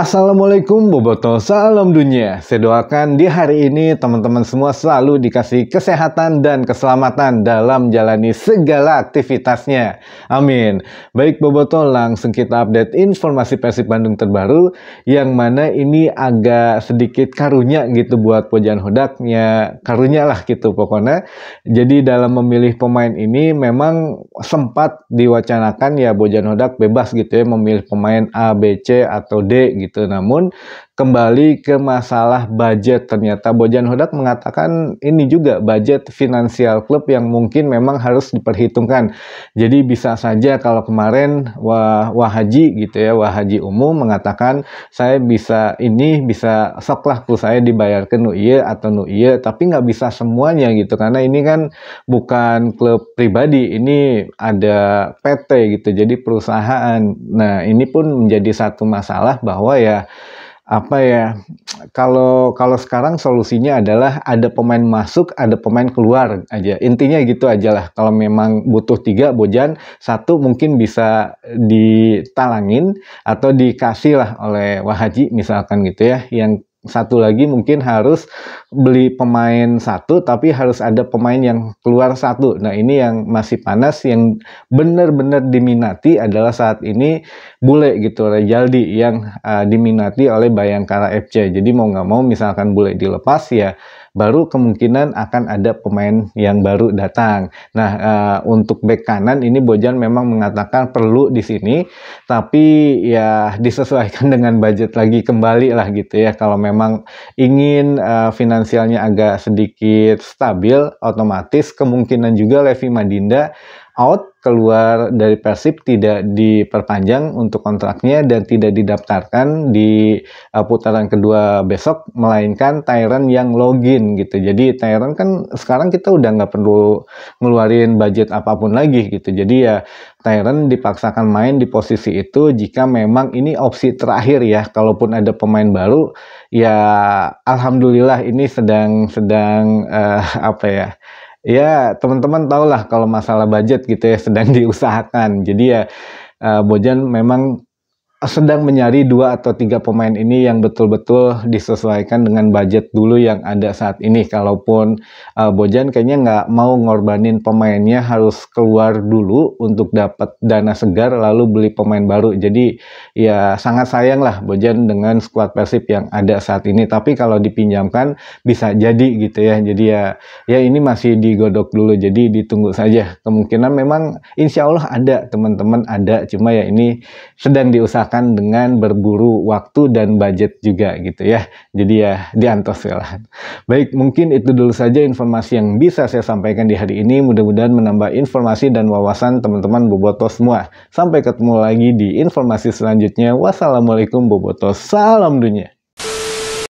Assalamualaikum bobotoh salam dunia. Saya doakan di hari ini teman-teman semua selalu dikasih kesehatan dan keselamatan dalam menjalani segala aktivitasnya. Amin. Baik bobotoh langsung kita update informasi Persib Bandung terbaru yang mana ini agak sedikit karunya gitu buat Pojan Hodaknya. Karunya lah gitu pokoknya. Jadi dalam memilih pemain ini memang sempat diwacanakan ya pojan Hodak bebas gitu ya memilih pemain A, B, C atau D gitu gitu. Namun kembali ke masalah budget ternyata Bojan Hodak mengatakan ini juga budget finansial klub yang mungkin memang harus diperhitungkan jadi bisa saja kalau kemarin Wah, Wahaji gitu ya Wahaji umum mengatakan saya bisa ini bisa soklah ku saya dibayarkan nu iya atau nu iya tapi nggak bisa semuanya gitu karena ini kan bukan klub pribadi ini ada PT gitu jadi perusahaan nah ini pun menjadi satu masalah bahwa ya apa ya kalau kalau sekarang solusinya adalah ada pemain masuk ada pemain keluar aja intinya gitu aja lah kalau memang butuh tiga Bojan satu mungkin bisa ditalangin atau dikasih lah oleh Wahaji misalkan gitu ya yang satu lagi mungkin harus beli pemain satu tapi harus ada pemain yang keluar satu. Nah, ini yang masih panas yang benar-benar diminati adalah saat ini Bule gitu Rejaldi yang uh, diminati oleh Bayangkara FC. Jadi mau nggak mau misalkan Bule dilepas ya baru kemungkinan akan ada pemain yang baru datang. Nah, e, untuk back kanan ini Bojan memang mengatakan perlu di sini, tapi ya disesuaikan dengan budget lagi kembali lah gitu ya. Kalau memang ingin e, finansialnya agak sedikit stabil, otomatis kemungkinan juga Levi Madinda out keluar dari Persib tidak diperpanjang untuk kontraknya dan tidak didaftarkan di uh, putaran kedua besok melainkan Tyron yang login gitu jadi Tyron kan sekarang kita udah nggak perlu ngeluarin budget apapun lagi gitu jadi ya Tyron dipaksakan main di posisi itu jika memang ini opsi terakhir ya kalaupun ada pemain baru ya alhamdulillah ini sedang sedang uh, apa ya ya teman-teman tahulah kalau masalah budget gitu ya sedang diusahakan. Jadi ya uh, Bojan memang sedang mencari dua atau tiga pemain ini yang betul-betul disesuaikan dengan budget dulu yang ada saat ini. Kalaupun uh, Bojan kayaknya nggak mau ngorbanin pemainnya harus keluar dulu untuk dapat dana segar lalu beli pemain baru. Jadi ya sangat sayang lah Bojan dengan skuad Persib yang ada saat ini. Tapi kalau dipinjamkan bisa jadi gitu ya. Jadi ya ya ini masih digodok dulu. Jadi ditunggu saja. Kemungkinan memang insya Allah ada teman-teman ada. Cuma ya ini sedang diusahakan diusahakan dengan berburu waktu dan budget juga gitu ya. Jadi ya, ya lah Baik, mungkin itu dulu saja informasi yang bisa saya sampaikan di hari ini. Mudah-mudahan menambah informasi dan wawasan teman-teman Boboto semua. Sampai ketemu lagi di informasi selanjutnya. Wassalamualaikum Boboto. Salam dunia.